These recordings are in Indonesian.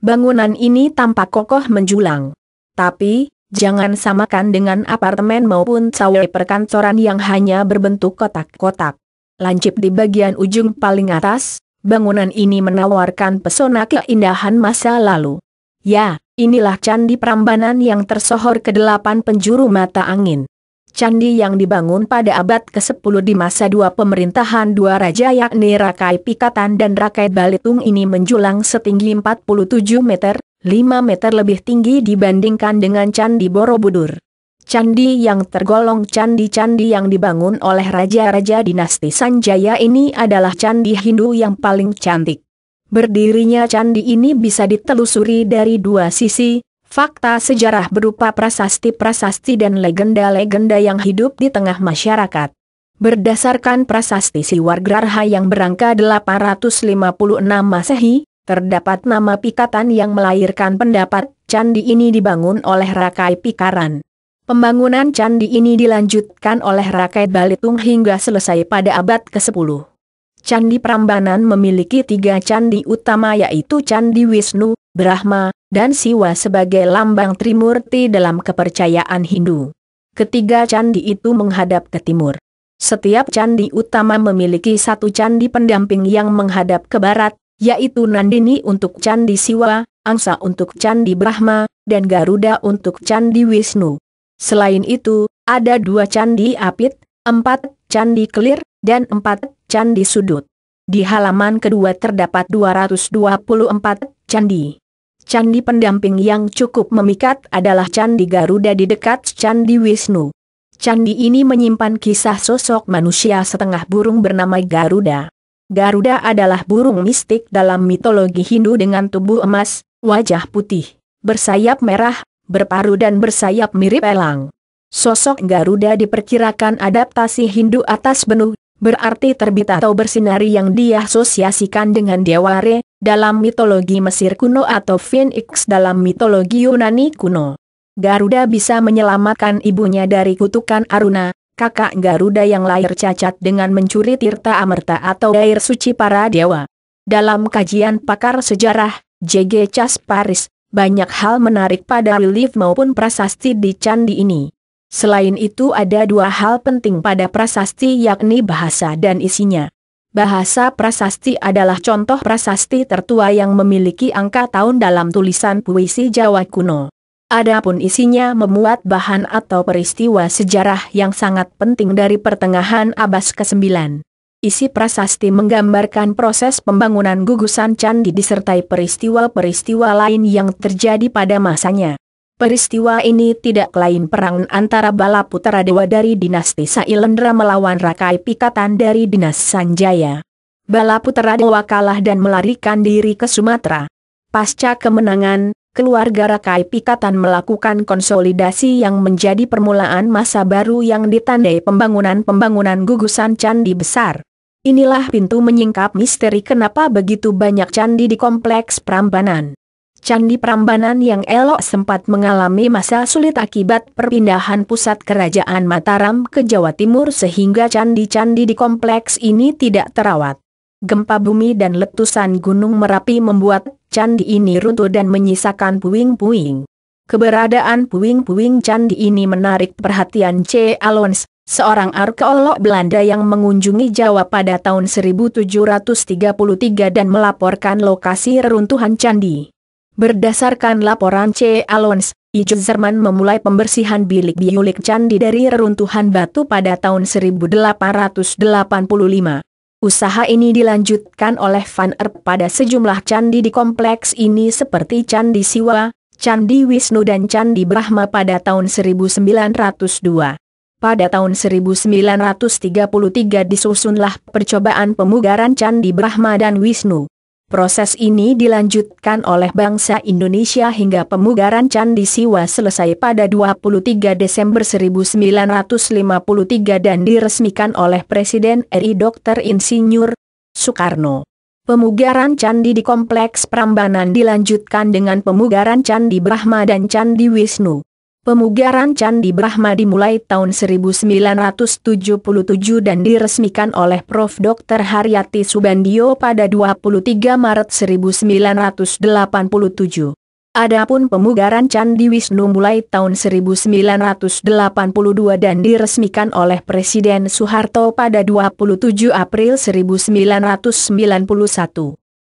Bangunan ini tampak kokoh menjulang. Tapi, jangan samakan dengan apartemen maupun cawe perkantoran yang hanya berbentuk kotak-kotak. Lancip di bagian ujung paling atas, bangunan ini menawarkan pesona keindahan masa lalu. Ya, inilah Candi Prambanan yang tersohor ke delapan penjuru mata angin. Candi yang dibangun pada abad ke-10 di masa dua pemerintahan dua raja yakni Rakai Pikatan dan Rakai Balitung ini menjulang setinggi 47 meter, 5 meter lebih tinggi dibandingkan dengan Candi Borobudur. Candi yang tergolong candi-candi yang dibangun oleh raja-raja dinasti Sanjaya ini adalah candi Hindu yang paling cantik. Berdirinya candi ini bisa ditelusuri dari dua sisi, Fakta sejarah berupa prasasti-prasasti dan legenda-legenda yang hidup di tengah masyarakat. Berdasarkan prasasti Siwargraha yang berangka 856 Masehi, terdapat nama Pikatan yang melahirkan pendapat candi ini dibangun oleh Rakai Pikaran. Pembangunan candi ini dilanjutkan oleh Rakai Balitung hingga selesai pada abad ke-10. Candi Prambanan memiliki tiga candi utama yaitu Candi Wisnu, Brahma, dan Siwa sebagai lambang Trimurti dalam kepercayaan Hindu. Ketiga candi itu menghadap ke timur. Setiap candi utama memiliki satu candi pendamping yang menghadap ke barat, yaitu Nandini untuk candi Siwa, Angsa untuk candi Brahma, dan Garuda untuk candi Wisnu. Selain itu, ada dua candi Apit, empat candi Kelir, dan empat candi Sudut. Di halaman kedua terdapat 224 candi. Candi pendamping yang cukup memikat adalah Candi Garuda di dekat Candi Wisnu. Candi ini menyimpan kisah sosok manusia setengah burung bernama Garuda. Garuda adalah burung mistik dalam mitologi Hindu dengan tubuh emas, wajah putih, bersayap merah, berparu dan bersayap mirip elang. Sosok Garuda diperkirakan adaptasi Hindu atas benuh, berarti terbit atau bersinari yang diasosiasikan dengan Dewa Re, dalam mitologi Mesir kuno atau Phoenix dalam mitologi Yunani kuno. Garuda bisa menyelamatkan ibunya dari kutukan Aruna, kakak Garuda yang lahir cacat dengan mencuri tirta amerta atau air suci para dewa. Dalam kajian pakar sejarah, J.G. Chas Paris, banyak hal menarik pada relief maupun prasasti di candi ini. Selain itu ada dua hal penting pada prasasti yakni bahasa dan isinya. Bahasa prasasti adalah contoh prasasti tertua yang memiliki angka tahun dalam tulisan puisi Jawa kuno. Adapun isinya memuat bahan atau peristiwa sejarah yang sangat penting dari pertengahan abad ke-9. Isi prasasti menggambarkan proses pembangunan gugusan candi disertai peristiwa-peristiwa lain yang terjadi pada masanya. Peristiwa ini tidak lain perang antara bala putera dewa dari dinasti Sailendra melawan Rakai Pikatan dari dinasti Sanjaya. Bala putera dewa kalah dan melarikan diri ke Sumatera. Pasca kemenangan, keluarga Rakai Pikatan melakukan konsolidasi yang menjadi permulaan masa baru yang ditandai pembangunan-pembangunan gugusan candi besar. Inilah pintu menyingkap misteri kenapa begitu banyak candi di kompleks Prambanan. Candi Prambanan yang elok sempat mengalami masa sulit akibat perpindahan pusat kerajaan Mataram ke Jawa Timur sehingga candi-candi di kompleks ini tidak terawat. Gempa bumi dan letusan Gunung Merapi membuat candi ini runtuh dan menyisakan puing-puing. Keberadaan puing-puing candi ini menarik perhatian C. Alons, seorang arkeolog Belanda yang mengunjungi Jawa pada tahun 1733 dan melaporkan lokasi reruntuhan candi. Berdasarkan laporan C. Alons, Ijo Zerman memulai pembersihan bilik biulik candi dari reruntuhan batu pada tahun 1885. Usaha ini dilanjutkan oleh Van Erp pada sejumlah candi di kompleks ini seperti Candi Siwa, Candi Wisnu dan Candi Brahma pada tahun 1902. Pada tahun 1933 disusunlah percobaan pemugaran Candi Brahma dan Wisnu. Proses ini dilanjutkan oleh bangsa Indonesia hingga pemugaran Candi Siwa selesai pada 23 Desember 1953 dan diresmikan oleh Presiden RI Dr. Insinyur Soekarno. Pemugaran candi di Kompleks Prambanan dilanjutkan dengan pemugaran Candi Brahma dan Candi Wisnu. Pemugaran Candi Brahma dimulai tahun 1977 dan diresmikan oleh Prof. Dr. Haryati Subandio pada 23 Maret 1987. Adapun pemugaran Candi Wisnu mulai tahun 1982 dan diresmikan oleh Presiden Soeharto pada 27 April 1991.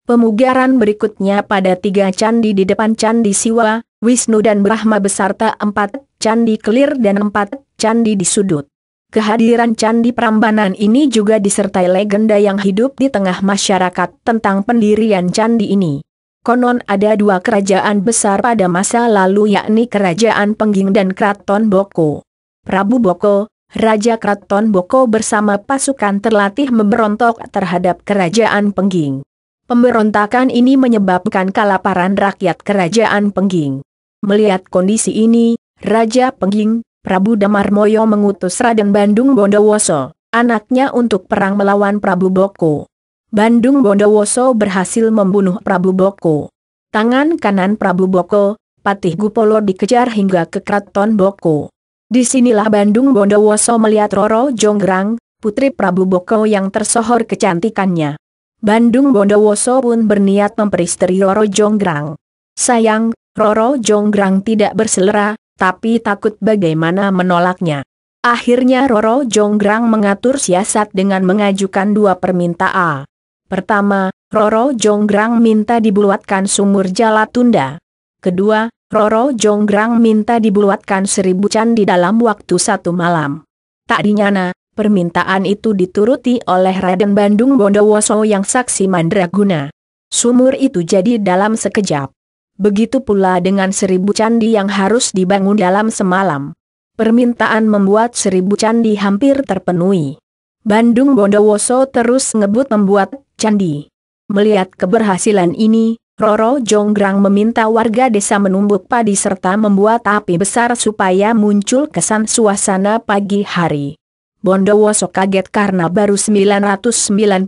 Pemugaran berikutnya pada tiga candi di depan Candi Siwa, Wisnu dan Brahma beserta empat candi kelir dan empat candi di sudut. Kehadiran Candi Prambanan ini juga disertai legenda yang hidup di tengah masyarakat tentang pendirian candi ini. Konon ada dua kerajaan besar pada masa lalu yakni Kerajaan Pengging dan Kraton Boko. Prabu Boko, Raja Kraton Boko bersama pasukan terlatih memberontok terhadap Kerajaan Pengging. Pemberontakan ini menyebabkan kelaparan rakyat kerajaan Pengging. Melihat kondisi ini, Raja Pengging, Prabu Damarmoyo mengutus Raden Bandung Bondowoso, anaknya untuk perang melawan Prabu Boko. Bandung Bondowoso berhasil membunuh Prabu Boko. Tangan kanan Prabu Boko, Patih Gupolo dikejar hingga ke Kraton Boko. Disinilah Bandung Bondowoso melihat Roro Jonggrang, putri Prabu Boko yang tersohor kecantikannya. Bandung Bondowoso pun berniat memperisteri Roro Jonggrang. Sayang, Roro Jonggrang tidak berselera, tapi takut bagaimana menolaknya. Akhirnya Roro Jonggrang mengatur siasat dengan mengajukan dua permintaan. Pertama, Roro Jonggrang minta dibuatkan sumur jala tunda. Kedua, Roro Jonggrang minta dibuatkan seribu candi dalam waktu satu malam. Tak dinyana, Permintaan itu dituruti oleh Raden Bandung Bondowoso yang saksi mandraguna. Sumur itu jadi dalam sekejap. Begitu pula dengan seribu candi yang harus dibangun dalam semalam. Permintaan membuat seribu candi hampir terpenuhi. Bandung Bondowoso terus ngebut membuat candi. Melihat keberhasilan ini, Roro Jonggrang meminta warga desa menumbuk padi serta membuat api besar supaya muncul kesan suasana pagi hari. Bondowoso kaget karena baru 999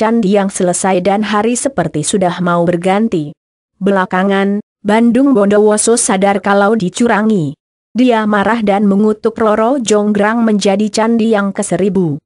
candi yang selesai dan hari seperti sudah mau berganti. Belakangan, Bandung Bondowoso sadar kalau dicurangi. Dia marah dan mengutuk Roro Jonggrang menjadi candi yang keseribu.